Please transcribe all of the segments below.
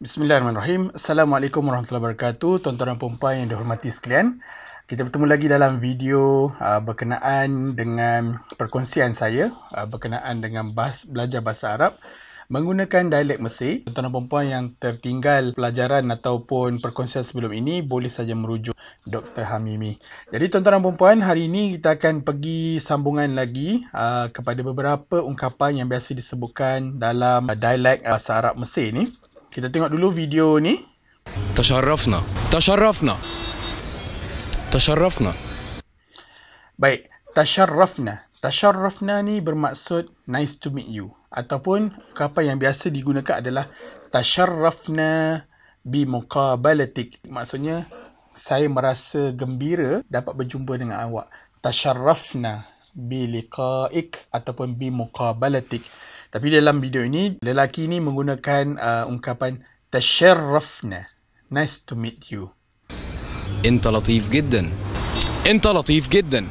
Bismillahirrahmanirrahim. Assalamualaikum warahmatullahi wabarakatuh. Tuan-tuan dan puan-puan yang dihormati sekalian. Kita bertemu lagi dalam video uh, berkenaan dengan perkongsian saya uh, berkenaan dengan bahas, belajar bahasa Arab menggunakan dialek Mesir. Tuan-tuan dan puan-puan yang tertinggal pelajaran ataupun perkongsian sebelum ini boleh saja merujuk Dr. Hamimi. Jadi tuan-tuan dan puan-puan, hari ini kita akan pergi sambungan lagi uh, kepada beberapa ungkapan yang biasa disebutkan dalam uh, dialek uh, bahasa Arab Mesir ni. Kita tengok dulu video ni. Tasharrafna. Tasharrafna. Tasharrafna. Baik, tasharrafna. Tasharrafna ni bermaksud nice to meet you ataupun kapan yang biasa digunakan adalah tasharrafna bi muqabalatik. Maksudnya saya merasa gembira dapat berjumpa dengan awak. Tasharrafna bi liqa'ik ataupun bi muqabalatik. Tapi dalam video ini lelaki ini menggunakan uh, ungkapan tasharrafna. Nice to meet you. Anta latif jiddan. Anta latif jiddan.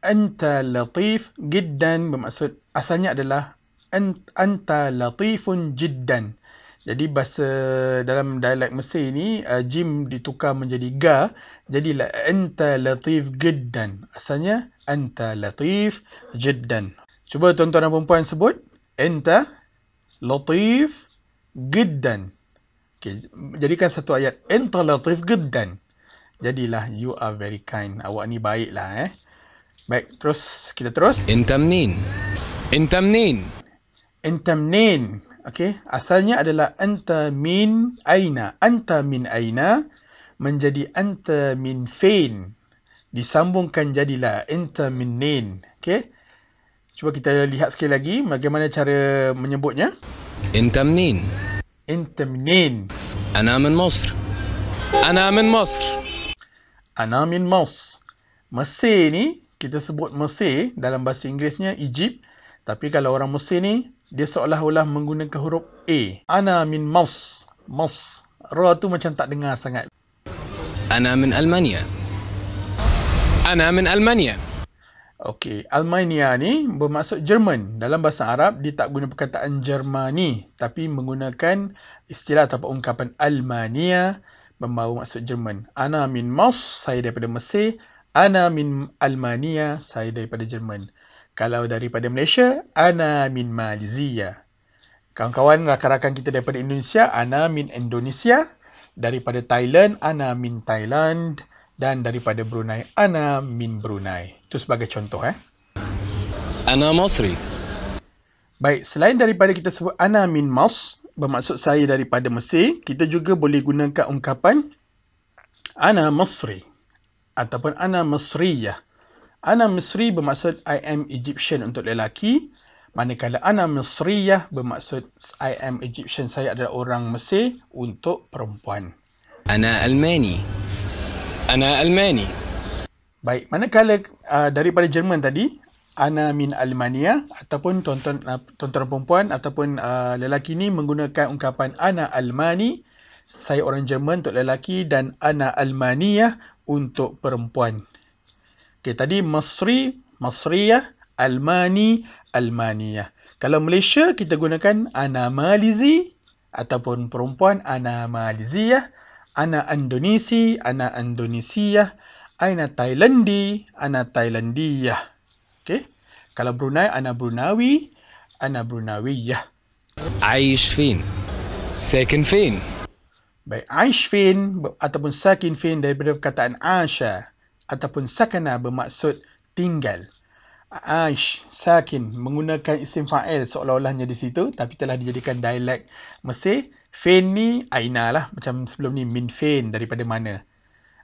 Anta latif jiddan bermaksud asalnya adalah anta latifun jiddan. Jadi bahasa dalam dialek Mesir ini uh, jim ditukar menjadi ga jadi la anta latif jiddan. Asalnya anta latif jiddan. Cuba tuan-tuan dan puan sebut أنت لطيف جدا jadikan satu ayat Anta latif gedan Jadilah you are very kind Awak ni baik lah eh Baik terus kita terus Intamnin Intamnin Intamnin Okay asalnya adalah Anta min aina Anta min aina Menjadi anta min fein Disambungkan jadilah Anta min nin Okay Cuba kita lihat sekali lagi bagaimana cara menyebutnya. Intamnin. Intamnin. Ana min Mesir. Ana min Mesir. Ana min Mesir. Mesir ni kita sebut Mesir dalam bahasa Inggerisnya Egypt. Tapi kalau orang Mesir ni, dia seolah-olah menggunakan huruf A. Ana min Mos. Mos. Ra tu macam tak dengar sangat. Ana min Almania. Ana min Almania. Okey, Almania ni bermaksud Jerman. Dalam bahasa Arab, dia tak guna perkataan Jermani, tapi menggunakan istilah atau ungkapan Almania membawa maksud Jerman. Ana min Mas, saya daripada Mesir. Ana min Almania, saya daripada Jerman. Kalau daripada Malaysia, Ana min Malaysia. Kawan-kawan, rakan-rakan kita daripada Indonesia, Ana min Indonesia. Daripada Thailand, Ana min Thailand dan daripada Brunei ana min Brunei. Itu sebagai contoh eh. Ana Mosri. Baik, selain daripada kita sebut ana min Mos bermaksud saya daripada Mesir, kita juga boleh gunakan ungkapan ana Mosri ataupun ana Mesriyah. Ana Mesri bermaksud I am Egyptian untuk lelaki, manakala ana Mesriyah bermaksud I am Egyptian saya adalah orang Mesir untuk perempuan. Ana Almani. Ana Almani. Baik, manakala uh, daripada Jerman tadi, Ana min Almania ataupun tonton ah, tuan uh, perempuan ataupun uh, lelaki ni menggunakan ungkapan Ana Almani, saya orang Jerman untuk lelaki dan Ana Almania untuk perempuan. Okey, tadi Masri, Masriyah, Almani, Almania. Kalau Malaysia, kita gunakan Ana Malizi ataupun perempuan Ana Malizia ana Indonesia, ana Indonesia, ana Thailandi, ana Thailandia. Okay? Kalau Brunei ana Brunawi, ana Brunawiyah. Aish fin. Second fin. Baik, Aish fin ataupun Sakin fin daripada perkataan Aisha ataupun Sakana bermaksud tinggal. Aish, Sakin menggunakan isim fa'il seolah-olahnya di situ tapi telah dijadikan dialek Mesir Fain ni Aina lah. Macam sebelum ni Min Fain daripada mana.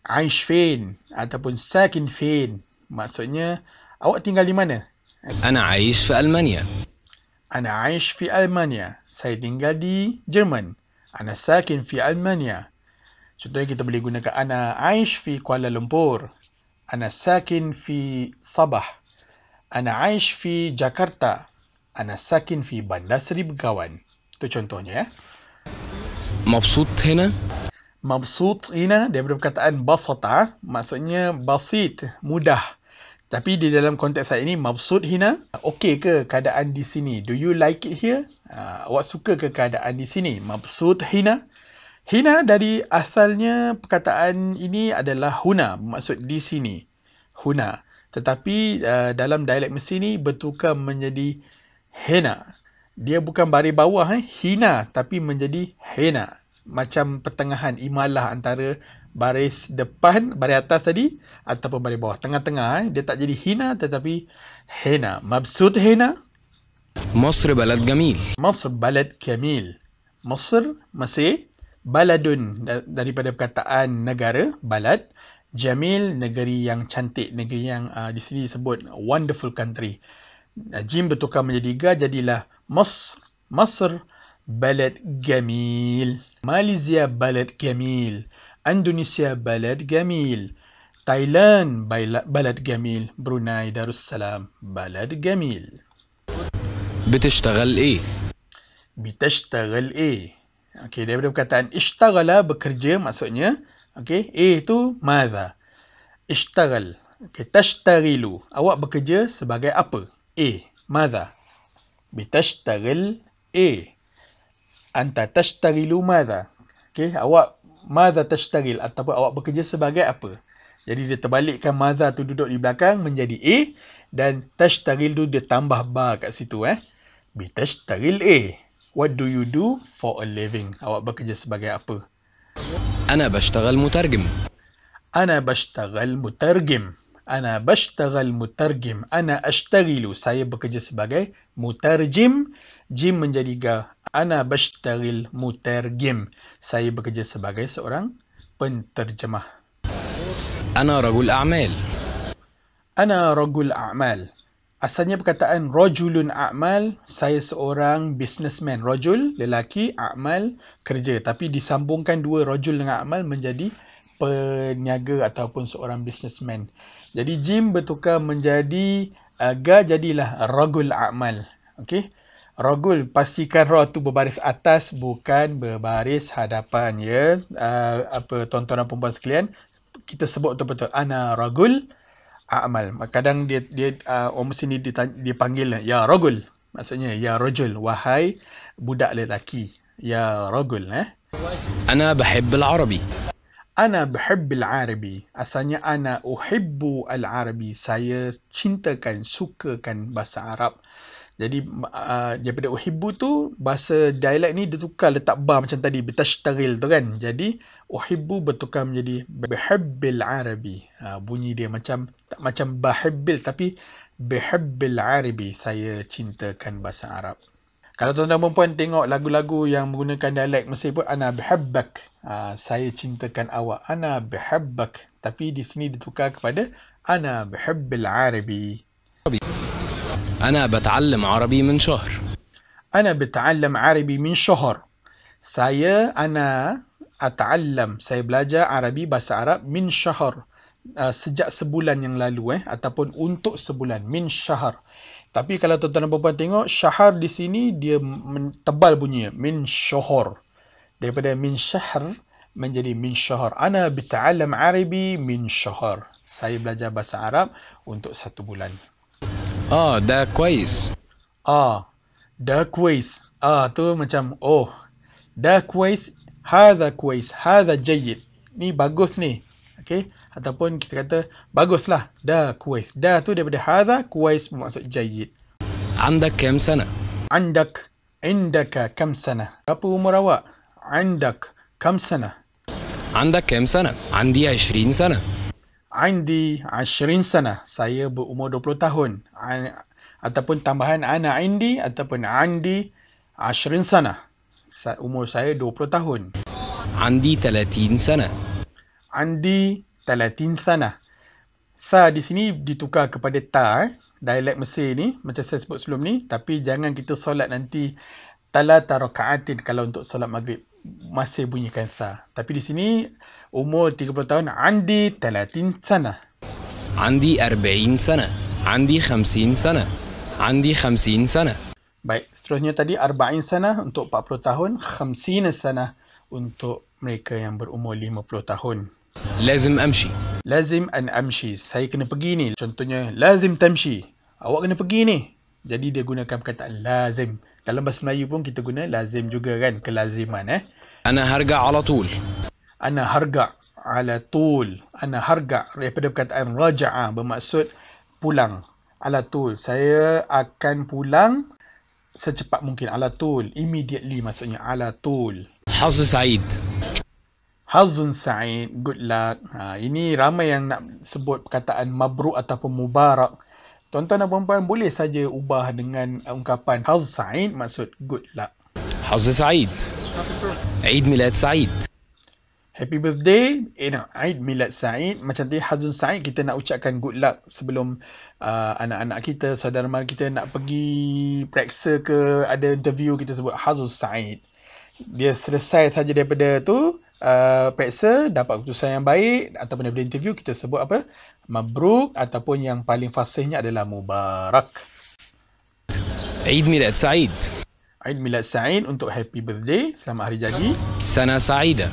Aish Fain ataupun Sakin Fain. Maksudnya awak tinggal di mana? Ana Aish fi Almania. Ana Aish fi Almania. Saya tinggal di Jerman. Ana Sakin fi Almania. Contohnya kita boleh gunakan Ana Aish fi Kuala Lumpur. Ana Sakin fi Sabah. Ana Aish fi Jakarta. Ana Sakin fi Bandar Seri Begawan. Itu contohnya ya. Mabsut hina? Mabsut hina daripada perkataan basata, maksudnya basit, mudah. Tapi di dalam konteks saya ini, mabsut hina, okey ke keadaan di sini? Do you like it here? Uh, awak suka ke keadaan di sini? Mabsut hina? Hina dari asalnya perkataan ini adalah huna, maksud di sini. Huna. Tetapi uh, dalam dialek mesin ini bertukar menjadi hina dia bukan baris bawah eh hina tapi menjadi hina macam pertengahan imalah antara baris depan baris atas tadi ataupun baris bawah tengah-tengah eh dia tak jadi hina tetapi hina mabsud hina Mesir balad gamil Mesir balad kamil Mesir masih baladun daripada perkataan negara balad jamil negeri yang cantik negeri yang uh, di sini disebut wonderful country Najim bertukar menjadi ga jadilah Masr. Masr balad gamil. Malaysia balad gamil. Indonesia balad gamil. Thailand balad gamil. Brunei Darussalam balad gamil. Bitishtagal eh? Bitishtagal eh? Okey, daripada perkataan ishtagala bekerja maksudnya. Okey, eh tu mada. Ishtagal. Okey, tashtagilu. Awak bekerja sebagai apa? إيه ماذا؟ بتشتغل إيه؟ أنت تشتغل ماذا؟ Okay, awak ماذا تشتغل ataupun awak bekerja sebagai apa? Jadi dia terbalikkan ماذا tu duduk di belakang menjadi إيه dan تشتغل tu dia tambah ba kat situ eh. بتشتغل إيه؟ What do you do for a living? Awak bekerja sebagai apa? أنا بشتغل مترجم. أنا بشتغل مترجم ana bashtagal mutarjim ana ashtagilu saya bekerja sebagai mutarjim jim menjadi ga ana bashtagil mutarjim saya bekerja sebagai seorang penterjemah ana rajul a'mal ana rajul a'mal Asalnya perkataan rajulun a'mal, saya seorang businessman. Rajul, lelaki, a'mal, kerja. Tapi disambungkan dua rajul dengan a'mal menjadi peniaga ataupun seorang businessman. Jadi Jim bertukar menjadi uh, ga jadilah ragul amal. Okey. Ragul pastikan ra tu berbaris atas bukan berbaris hadapan ya. Uh, apa tontonan perempuan sekalian, kita sebut betul-betul ana ragul amal. Kadang dia dia uh, orang sini dipanggil ya ragul. Maksudnya ya rajul wahai budak lelaki. Ya ragul eh. Ana bahib al-arabi. Ana bihibbil arabi. Asalnya ana uhibbu al arabi. Saya cintakan, sukakan bahasa Arab. Jadi uh, daripada uhibbu tu bahasa dialek ni ditukar letak ba macam tadi bitashtaril tu kan. Jadi uhibbu bertukar menjadi bihibbil arabi. Uh, bunyi dia macam tak macam bahibbil tapi bihibbil arabi. Saya cintakan bahasa Arab. Kalau tuan-tuan perempuan tengok lagu-lagu yang menggunakan dialek mesti pun Ana bihabbak. Ha, saya cintakan awak. Ana bihabbak. Tapi di sini ditukar kepada Ana bihabbil Arabi. Ana bata'allam Arabi min syuhr. Ana bata'allam Arabi min syuhr. Saya, Ana, ata'allam. Saya belajar Arabi, bahasa Arab, min syahr. Uh, ah, sejak sebulan yang lalu eh ataupun untuk sebulan min syahr tapi kalau tuan-tuan dan puan-puan tengok, syahar di sini dia tebal bunyinya. Min syuhur. Daripada min syahr menjadi min syuhur. Ana bita'alam arabi min syuhur. Saya belajar bahasa Arab untuk satu bulan. Oh, da kuis. Ah, da kuis. Ah, ah, tu macam, oh. Da kuis, hadha kuis, hadha jayid. Ni bagus ni. Okay ataupun kita kata baguslah da kuwais da tu daripada hadza kuwais bermaksud jayyid andak kam sana andak indaka kam sana berapa umur awak andak kam sana andak kam sana andi 20 sana andi 20 sana saya berumur 20 tahun An- ataupun tambahan ana andi ataupun andi 20 sana umur saya 20 tahun andi 30 sana andi 30 sana. Sa di sini ditukar kepada ta eh. Dialek Mesir ni macam saya sebut sebelum ni. Tapi jangan kita solat nanti tala tarokaatin kalau untuk solat maghrib. Masih bunyikan sa. Tapi di sini umur 30 tahun. Andi 30 sana. Andi 40 sana. Andi 50 sana. Andi 50 sana. Baik, seterusnya tadi 40 sana untuk 40 tahun. 50 sana untuk mereka yang berumur 50 tahun. Lazim amshi. Lazim an amshi, saya kena pergi ni contohnya lazim تمشي awak kena pergi ni jadi dia gunakan perkataan lazim. dalam bahasa Melayu pun kita guna lazim juga kan kelaziman eh انا هرجع على طول انا هرجع على طول انا هرجع daripada perkataan raja'a bermaksud pulang ala tul. saya akan pulang secepat mungkin ala tul. immediately maksudnya ala tul. حظ سعيد Hazun Sa'id, good luck. Ha, ini ramai yang nak sebut perkataan mabruk ataupun mubarak. Tuan-tuan dan puan boleh saja ubah dengan ungkapan Hazun Sa'id maksud good luck. Hazun Sa'id. Eid Milad Sa'id. Happy birthday, you eh, know, Aid Milad Sa'id. Macam tadi Hazun Sa'id kita nak ucapkan good luck sebelum uh, anak-anak kita, saudara mara kita nak pergi periksa ke ada interview kita sebut Hazun Sa'id. Dia selesai saja daripada tu, uh, periksa, dapat keputusan yang baik ataupun daripada interview kita sebut apa? Mabruk ataupun yang paling fasihnya adalah Mubarak. Aid Milad Said. Aid Milad Said untuk happy birthday. Selamat hari jadi. Sana Saida.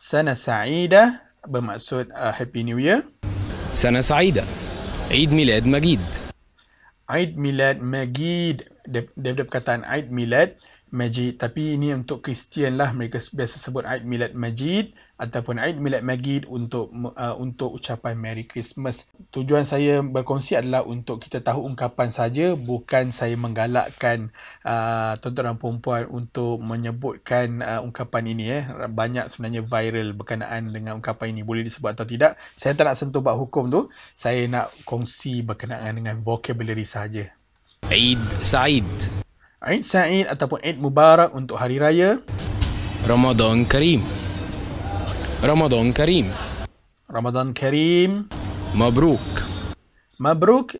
Sana Saida bermaksud uh, happy new year. Sana Saida. Aid Milad Majid. Aid Milad Majid. Dari perkataan Aid Milad. Majid. Tapi ini untuk Kristian lah mereka biasa sebut Aid Milad Majid ataupun Aid Milad Majid untuk uh, untuk ucapan Merry Christmas. Tujuan saya berkongsi adalah untuk kita tahu ungkapan saja bukan saya menggalakkan uh, tuan-tuan dan untuk menyebutkan uh, ungkapan ini eh. Banyak sebenarnya viral berkenaan dengan ungkapan ini boleh disebut atau tidak. Saya tak nak sentuh bab hukum tu. Saya nak kongsi berkenaan dengan vocabulary saja. Aid Said Aid Sa'id ataupun Aid Mubarak untuk Hari Raya. Ramadan Karim. Ramadan Karim. Ramadan Karim. Mabruk. Mabruk.